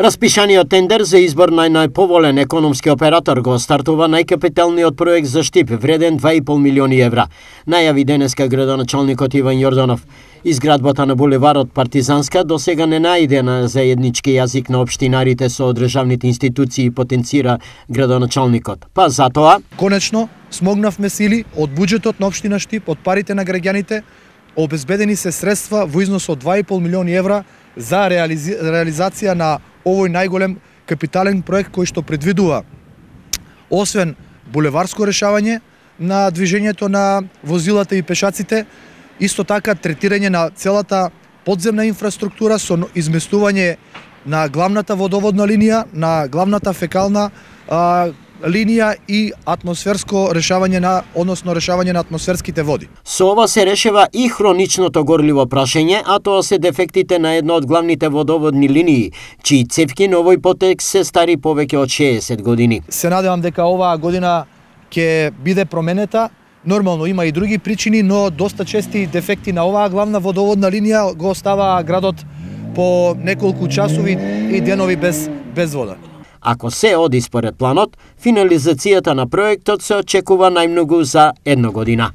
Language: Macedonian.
Распишаниот тендер за избор на најповолен економски оператор го стартува најкапиталниот проект за Штип, вреден 2,5 милиони евра. Најави денеска градоначалникот Иван Јорданов. Изградбата на булеварот Партизанска до сега не најде на заеднички јазик на обштинарите со државните институции потенцира градоначалникот. Па затоа... Конечно, смогнавме сили од буџетот на обштина Штип, од парите на граѓаните, обезбедени се средства во износ од 2,5 милиони евра за реализација на овој најголем капитален проект кој што предвидува освен булеварско решавање на движењето на возилата и пешаците, исто така третирање на целата подземна инфраструктура со изместување на главната водоводна линија, на главната фекална а, линија и атмосферско решавање на односно решавање на атмосферските води. Со ова се решава и хроничното горливо прашење, а тоа се дефектите на едно од главните водоводни линии, чии цевки на овој потек се стари повеќе од 60 години. Се надевам дека оваа година ќе биде променета. Нормално има и други причини, но доста чести дефекти на оваа главна водоводна линија го остава градот по неколку часови и денови без без вода. Ако се оди според планот, финализацијата на проектот се очекува најмногу за една година.